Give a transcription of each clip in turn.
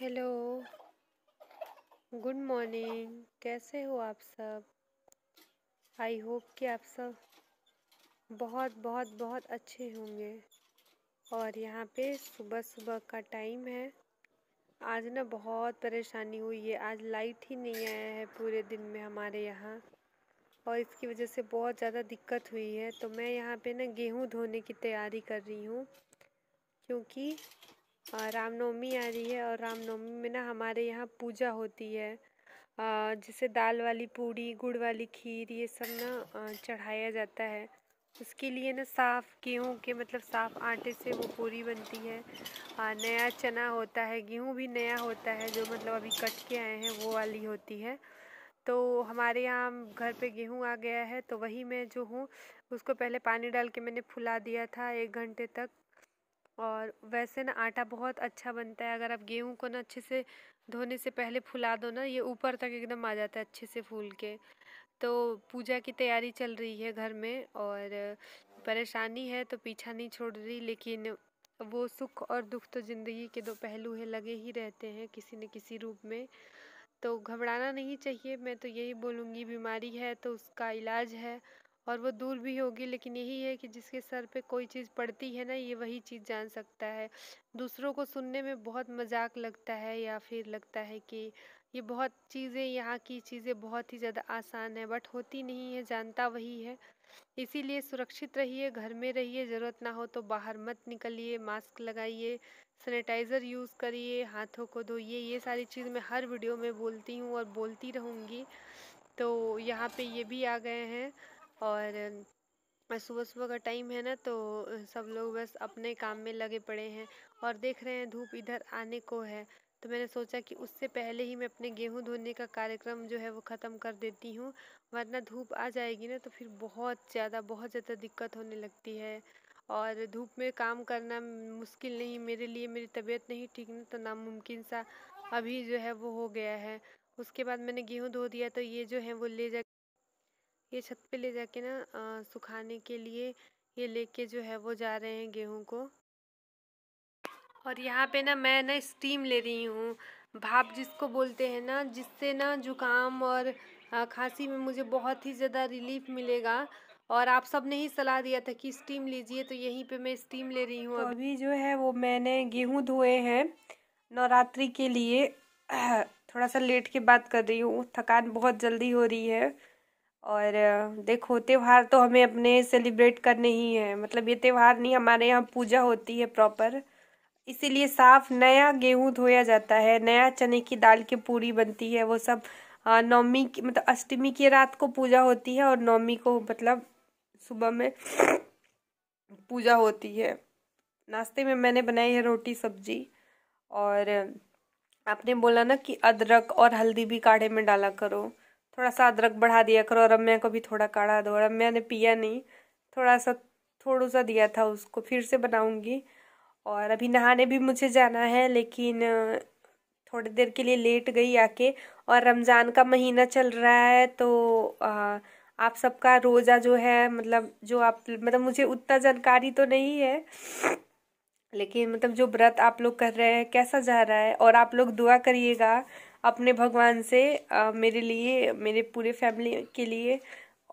hello good morning कैसे हो आप सब आई होप कि आप सब बहुत बहुत बहुत अच्छे होंगे और यहाँ पे सुबह सुबह का टाइम है आज ना बहुत परेशानी हुई है आज लाइट ही नहीं आया है पूरे दिन में हमारे यहाँ और इसकी वजह से बहुत ज़्यादा दिक्कत हुई है तो मैं यहाँ पे ना गेहूँ धोने की तैयारी कर रही हूँ क्योंकि रामनवमी आ रही है और रामनवमी में ना हमारे यहाँ पूजा होती है जैसे दाल वाली पूड़ी गुड़ वाली खीर ये सब ना चढ़ाया जाता है उसके लिए ना साफ़ गेहूँ के मतलब साफ़ आटे से वो पूरी बनती है आ, नया चना होता है गेहूँ भी नया होता है जो मतलब अभी कट के आए हैं वो वाली होती है तो हमारे यहाँ घर पे गेहूँ आ गया है तो वही मैं जो हूँ उसको पहले पानी डाल के मैंने फुला दिया था एक घंटे तक और वैसे ना आटा बहुत अच्छा बनता है अगर आप गेहूँ को ना अच्छे से धोने से पहले फुला दो ना ये ऊपर तक एकदम आ जाता है अच्छे से फूल के तो पूजा की तैयारी चल रही है घर में और परेशानी है तो पीछा नहीं छोड़ रही लेकिन वो सुख और दुख तो ज़िंदगी के दो पहलू हैं लगे ही रहते हैं किसी न किसी रूप में तो घबराना नहीं चाहिए मैं तो यही बोलूँगी बीमारी है तो उसका इलाज है और वो दूर भी होगी लेकिन यही है कि जिसके सर पे कोई चीज़ पड़ती है ना ये वही चीज़ जान सकता है दूसरों को सुनने में बहुत मजाक लगता है या फिर लगता है कि ये बहुत चीज़ें यहाँ की चीज़ें बहुत ही ज़्यादा आसान है बट होती नहीं है जानता वही है इसीलिए सुरक्षित रहिए घर में रहिए ज़रूरत ना हो तो बाहर मत निकलिए मास्क लगाइए सैनिटाइज़र यूज़ करिए हाथों को धोइए ये सारी चीज़ मैं हर वीडियो में बोलती हूँ और बोलती रहूँगी तो यहाँ पे ये भी आ गए हैं और सुबह सुबह का टाइम है ना तो सब लोग बस अपने काम में लगे पड़े हैं और देख रहे हैं धूप इधर आने को है तो मैंने सोचा कि उससे पहले ही मैं अपने गेहूं धोने का कार्यक्रम जो है वो ख़त्म कर देती हूँ वरना धूप आ जाएगी ना तो फिर बहुत ज़्यादा बहुत ज़्यादा दिक्कत होने लगती है और धूप में काम करना मुश्किल नहीं मेरे लिए मेरी तबीयत नहीं ठीक ना तो नामुमकिन सा अभी जो है वो हो गया है उसके बाद मैंने गेहूँ धो दिया तो ये जो है वो ले जा ये छत पे ले जाके ना सुखाने के लिए ये लेके जो है वो जा रहे हैं गेहूं को और यहाँ पे ना मैं ना स्टीम ले रही हूँ भाप जिसको बोलते हैं ना जिससे ना जुकाम और खांसी में मुझे बहुत ही ज़्यादा रिलीफ मिलेगा और आप सब ने ही सलाह दिया था कि स्टीम लीजिए तो यहीं पे मैं स्टीम ले रही हूँ तो अभी जो है वो मैंने गेहूँ धोए हैं नवरात्रि के लिए थोड़ा सा लेट के बात कर रही हूँ थकान बहुत जल्दी हो रही है और देखो त्यौहार तो हमें अपने सेलिब्रेट करने ही है मतलब ये त्यौहार नहीं हमारे यहाँ पूजा होती है प्रॉपर इसीलिए साफ नया गेहूं धोया जाता है नया चने की दाल की पूरी बनती है वो सब नवमी की मतलब अष्टमी की रात को पूजा होती है और नवमी को मतलब सुबह में पूजा होती है नाश्ते में मैंने बनाई है रोटी सब्जी और आपने बोला ना कि अदरक और हल्दी भी काढ़े में डाला करो थोड़ा सा अदरक बढ़ा दिया करो और रम्या को भी थोड़ा काढ़ा दो रम्या ने पिया नहीं थोड़ा सा थोड़ा सा दिया था उसको फिर से बनाऊँगी और अभी नहाने भी मुझे जाना है लेकिन थोड़ी देर के लिए लेट गई आके और रमज़ान का महीना चल रहा है तो आ, आप सबका रोज़ा जो है मतलब जो आप मतलब मुझे उतना जानकारी तो नहीं है लेकिन मतलब जो व्रत आप लोग कर रहे हैं कैसा जा रहा है और आप लोग दुआ करिएगा अपने भगवान से मेरे लिए मेरे पूरे फैमिली के लिए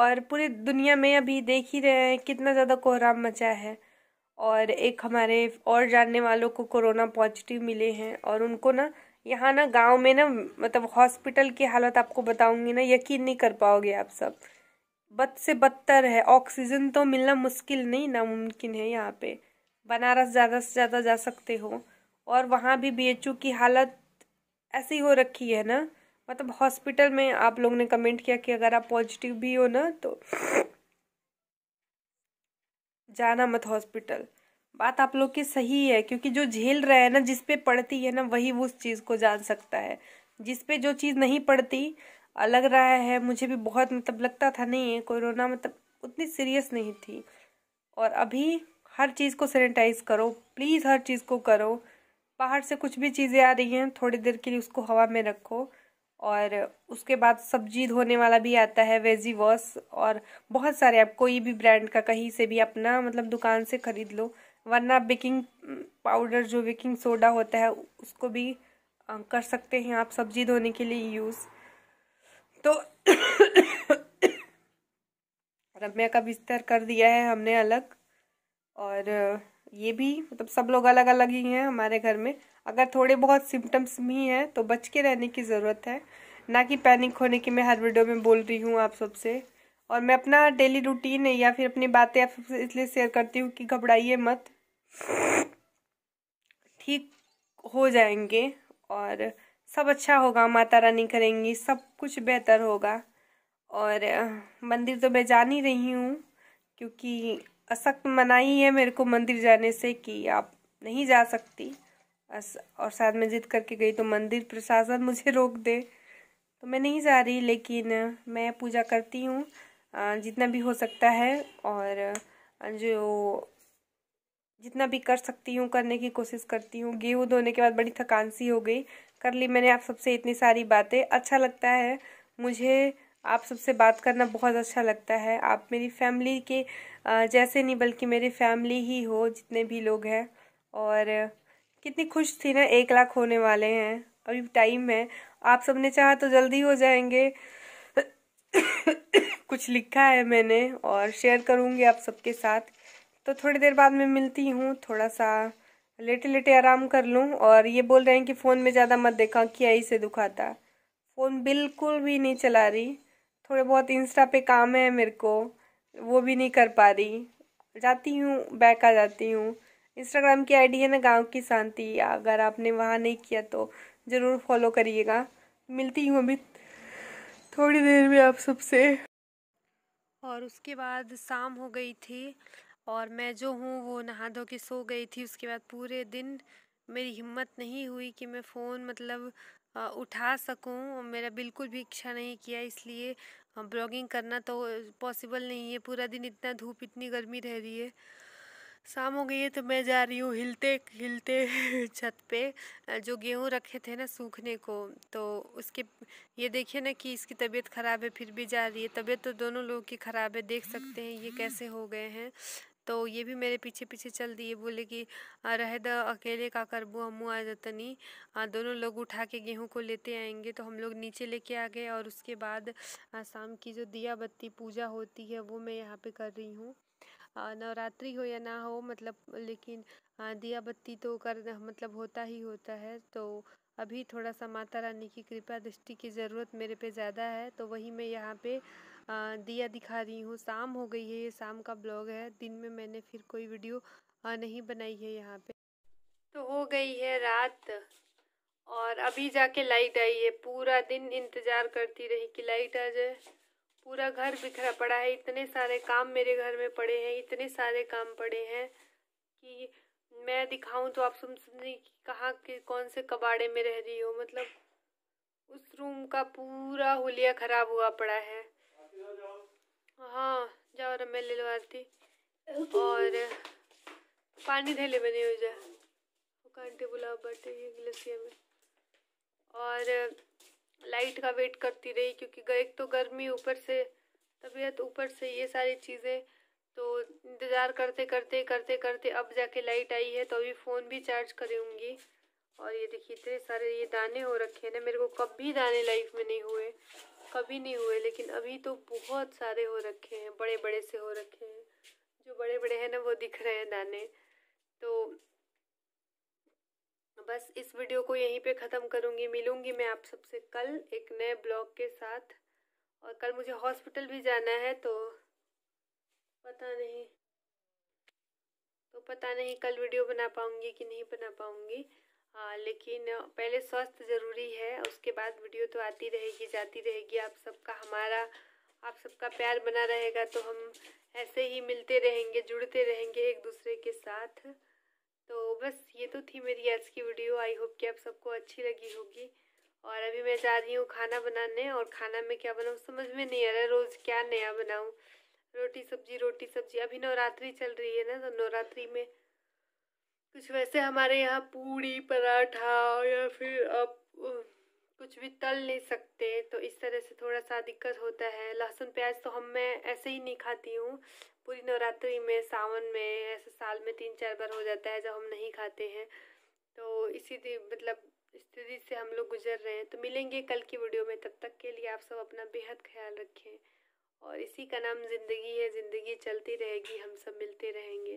और पूरे दुनिया में अभी देख ही रहे हैं कितना ज़्यादा कोहराम मचा है और एक हमारे और जानने वालों को कोरोना पॉजिटिव मिले हैं और उनको ना यहाँ ना गांव में ना मतलब हॉस्पिटल की हालत आपको बताऊंगी ना यकीन नहीं कर पाओगे आप सब बद से बदतर है ऑक्सीजन तो मिलना मुश्किल नहीं नामुमकिन है यहाँ पे बनारस ज़्यादा से ज़्यादा जा सकते हो और वहाँ भी बी की हालत ऐसी हो रखी है ना मतलब हॉस्पिटल में आप लोग ने कमेंट किया कि अगर आप पॉजिटिव भी हो ना तो जाना मत हॉस्पिटल बात आप लोग की सही है क्योंकि जो झेल रहा है ना जिस पे पड़ती है ना वही वो उस चीज़ को जान सकता है जिस पे जो चीज़ नहीं पड़ती अलग रहा है मुझे भी बहुत मतलब लगता था नहीं कोरोना मतलब उतनी सीरियस नहीं थी और अभी हर चीज़ को सैनिटाइज करो प्लीज़ हर चीज़ को करो बाहर से कुछ भी चीज़ें आ रही हैं थोड़ी देर के लिए उसको हवा में रखो और उसके बाद सब्जी धोने वाला भी आता है वेजी वॉश और बहुत सारे आप कोई भी ब्रांड का कहीं से भी अपना मतलब दुकान से ख़रीद लो वरना बेकिंग पाउडर जो बेकिंग सोडा होता है उसको भी कर सकते हैं आप सब्जी धोने के लिए यूज़ तो रम्या का बिस्तर कर दिया है हमने अलग और ये भी मतलब सब लोग अलग अलग ही हैं हमारे घर में अगर थोड़े बहुत सिम्टम्स भी हैं तो बच के रहने की ज़रूरत है ना कि पैनिक होने की मैं हर वीडियो में बोल रही हूँ आप सबसे और मैं अपना डेली रूटीन है या फिर अपनी बातें आप सबसे इसलिए शेयर करती हूँ कि घबराइए मत ठीक हो जाएंगे और सब अच्छा होगा माता रानी करेंगी सब कुछ बेहतर होगा और मंदिर तो मैं जान ही रही हूँ क्योंकि असक्त मनाही है मेरे को मंदिर जाने से कि आप नहीं जा सकती और साथ में जिद करके गई तो मंदिर प्रशासन मुझे रोक दे तो मैं नहीं जा रही लेकिन मैं पूजा करती हूँ जितना भी हो सकता है और जो जितना भी कर सकती हूँ करने की कोशिश करती हूँ गेहूँ धोने के बाद बड़ी थकान सी हो गई कर ली मैंने आप सबसे इतनी सारी बातें अच्छा लगता है मुझे आप सबसे बात करना बहुत अच्छा लगता है आप मेरी फैमिली के जैसे नहीं बल्कि मेरी फैमिली ही हो जितने भी लोग हैं और कितनी खुश थी ना एक लाख होने वाले हैं अभी टाइम है आप सबने चाहा तो जल्दी हो जाएंगे कुछ लिखा है मैंने और शेयर करूँगी आप सबके साथ तो थोड़ी देर बाद मैं मिलती हूँ थोड़ा सा लेटे लेटे आराम कर लूँ और ये बोल रहे हैं कि फ़ोन में ज़्यादा मत देखा किया आई से दुखाता फ़ोन बिल्कुल भी नहीं चला रही थोड़े बहुत इंस्टा पे काम है मेरे को वो भी नहीं कर पा रही जाती हूँ बैक आ जाती हूँ इंस्टाग्राम की आईडी है ना गांव की शांति अगर आपने वहाँ नहीं किया तो ज़रूर फॉलो करिएगा मिलती हूँ अभी थोड़ी देर में आप सबसे और उसके बाद शाम हो गई थी और मैं जो हूँ वो नहा धो के सो गई थी उसके बाद पूरे दिन मेरी हिम्मत नहीं हुई कि मैं फ़ोन मतलब उठा सकूं मेरा बिल्कुल भी इच्छा नहीं किया इसलिए ब्लॉगिंग करना तो पॉसिबल नहीं है पूरा दिन इतना धूप इतनी गर्मी रह रही है शाम हो गई है तो मैं जा रही हूँ हिलते हिलते छत पे जो गेहूँ रखे थे ना सूखने को तो उसके ये देखिए ना कि इसकी तबीयत ख़राब है फिर भी जा रही है तबीयत तो दोनों लोगों की ख़राब है देख सकते हैं ये कैसे हो गए हैं तो ये भी मेरे पीछे पीछे चल दिए बोले कि रह द अकेले का करबू हमू आ जतनी दोनों लोग उठा के गेहूँ को लेते आएंगे तो हम लोग नीचे लेके आ गए और उसके बाद शाम की जो दिया बत्ती पूजा होती है वो मैं यहाँ पे कर रही हूँ नवरात्रि हो या ना हो मतलब लेकिन दिया बत्ती तो कर मतलब होता ही होता है तो अभी थोड़ा सा माता रानी की कृपा दृष्टि की ज़रूरत मेरे पे ज़्यादा है तो वही मैं यहाँ पे दिया दिखा रही हूँ शाम हो गई है ये शाम का ब्लॉग है दिन में मैंने फिर कोई वीडियो नहीं बनाई है यहाँ पे तो हो गई है रात और अभी जाके लाइट आई है पूरा दिन इंतज़ार करती रही कि लाइट आ जाए पूरा घर बिखरा पड़ा है इतने सारे काम मेरे घर में पड़े हैं इतने सारे काम पड़े हैं कि मैं दिखाऊं तो आप समझने कि कहाँ के कौन से कबाड़े में रह रही हो मतलब उस रूम का पूरा होलिया ख़राब हुआ पड़ा है हाँ जाओ रमे ले लो आरती और पानी थैले में नहीं हो जाए वो कांटे बुलाओ बटे ये गिलसिया में और लाइट का वेट करती रही क्योंकि एक तो गर्मी ऊपर से तबीयत ऊपर से ये सारी चीज़ें तो इंतज़ार करते करते करते करते अब जाके लाइट आई है तो अभी फ़ोन भी चार्ज करूँगी और ये देखिए इतने सारे ये दाने हो रखे हैं ना मेरे को कभी दाने लाइफ में नहीं हुए कभी नहीं हुए लेकिन अभी तो बहुत सारे हो रखे हैं बड़े बड़े से हो रखे हैं जो बड़े बड़े हैं ना वो दिख रहे हैं दाने तो बस इस वीडियो को यहीं पे ख़त्म करूँगी मिलूँगी मैं आप सबसे कल एक नए ब्लॉग के साथ और कल मुझे हॉस्पिटल भी जाना है तो पता नहीं तो पता नहीं कल वीडियो बना पाऊँगी कि नहीं बना पाऊँगी हाँ लेकिन पहले स्वस्थ ज़रूरी है उसके बाद वीडियो तो आती रहेगी जाती रहेगी आप सबका हमारा आप सबका प्यार बना रहेगा तो हम ऐसे ही मिलते रहेंगे जुड़ते रहेंगे एक दूसरे के साथ तो बस ये तो थी मेरी आज की वीडियो आई होप कि आप सबको अच्छी लगी होगी और अभी मैं जा रही हूँ खाना बनाने और खाना में क्या बनाऊँ समझ में नहीं आ रहा रोज़ क्या नया बनाऊँ रोटी सब्जी रोटी सब्जी अभी नवरात्रि चल रही है ना तो नवरात्रि में कुछ वैसे हमारे यहाँ पूड़ी पराठा या फिर आप कुछ भी तल नहीं सकते तो इस तरह से थोड़ा सा दिक्कत होता है लहसुन प्याज तो हम मैं ऐसे ही नहीं खाती हूँ पूरी नवरात्रि में सावन में ऐसे साल में तीन चार बार हो जाता है जब हम नहीं खाते हैं तो इसी मतलब स्थिति से हम लोग गुजर रहे हैं तो मिलेंगे कल की वीडियो में तब तक के लिए आप सब अपना बेहद ख्याल रखें और इसी का नाम ज़िंदगी है ज़िंदगी चलती रहेगी हम सब मिलते रहेंगे